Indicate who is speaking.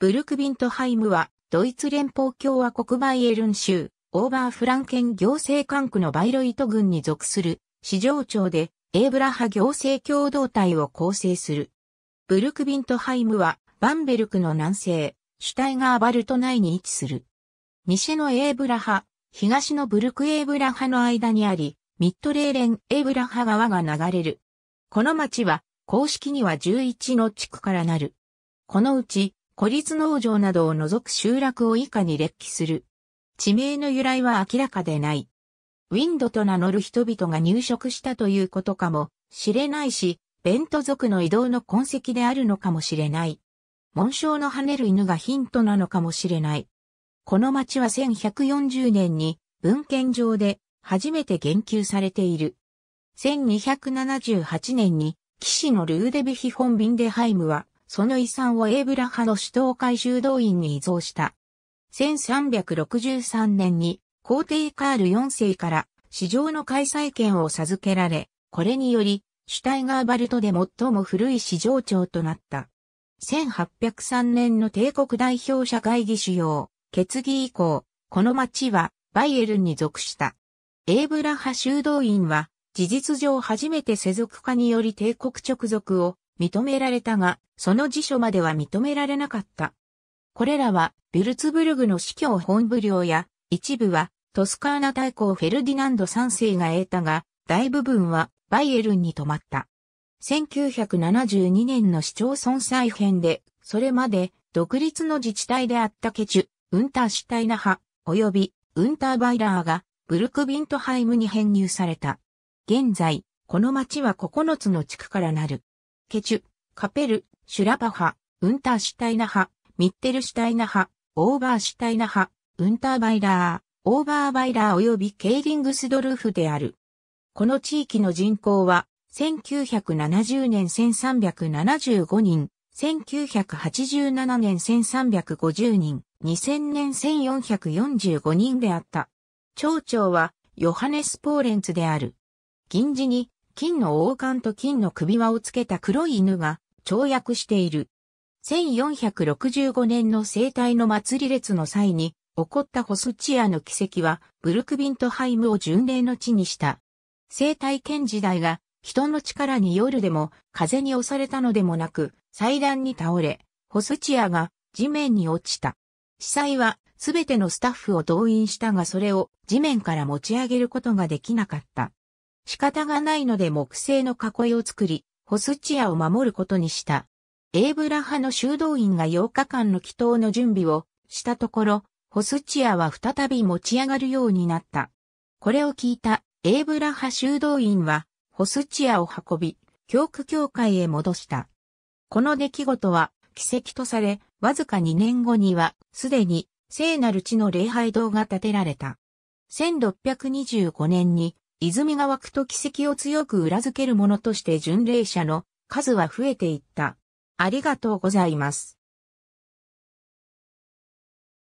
Speaker 1: ブルクビントハイムは、ドイツ連邦共和国バイエルン州、オーバーフランケン行政管区のバイロイト郡に属する、市場庁で、エーブラハ行政共同体を構成する。ブルクビントハイムは、バンベルクの南西、主体がアバルト内に位置する。西のエーブラハ、東のブルクエーブラハの間にあり、ミッドレーレンエーブラハ川が流れる。この町は、公式には11の地区からなる。このうち、孤立農場などを除く集落を以下に列記する。地名の由来は明らかでない。ウィンドと名乗る人々が入植したということかもしれないし、ベント族の移動の痕跡であるのかもしれない。紋章の跳ねる犬がヒントなのかもしれない。この町は1140年に文献上で初めて言及されている。1278年に騎士のルーデビヒン・ビンデハイムはその遺産をエーブラハの首都会修道院に移贈した。1363年に皇帝カール4世から市場の開催権を授けられ、これにより、シュタイガーバルトで最も古い市場長となった。1803年の帝国代表者会議主要、決議以降、この町はバイエルンに属した。エーブラハ修道院は、事実上初めて世俗化により帝国直属を認められたが、その辞書までは認められなかった。これらは、ビルツブルグの司教本部領や、一部は、トスカーナ大公フェルディナンド3世が得たが、大部分は、バイエルンに止まった。1972年の市町村再編で、それまで、独立の自治体であったケチュ、ウンターシュタイナ派、及び、ウンターバイラーが、ブルクビントハイムに編入された。現在、この町は9つの地区からなる。ケチュ、カペル、シュラパハ、ウンターシュタイナハ、ミッテルシュタイナハ、オーバーシュタイナハ、ウンターバイラー、オーバーバイラー及びケーリングスドルフである。この地域の人口は、1970年1375人、1987年1350人、2000年1445人であった。町長は、ヨハネス・ポーレンツである。銀次に、金の王冠と金の首輪をつけた黒い犬が、跳躍している。1465年の生体の祭り列の際に、起こったホスチアの奇跡は、ブルクビントハイムを巡礼の地にした。生体圏時代が、人の力に夜でも、風に押されたのでもなく、祭壇に倒れ、ホスチアが地面に落ちた。司祭は、すべてのスタッフを動員したがそれを地面から持ち上げることができなかった。仕方がないので木製の囲いを作り、ホスチアを守ることにした。エーブラハの修道院が8日間の祈祷の準備をしたところ、ホスチアは再び持ち上がるようになった。これを聞いたエーブラハ修道院は、ホスチアを運び、教区教会へ戻した。この出来事は奇跡とされ、わずか2年後には、すでに聖なる地の礼拝堂が建てられた。1625年に泉が湧くと奇跡を強く裏付けるものとして巡礼者の数は増えていった。ありがとうございます。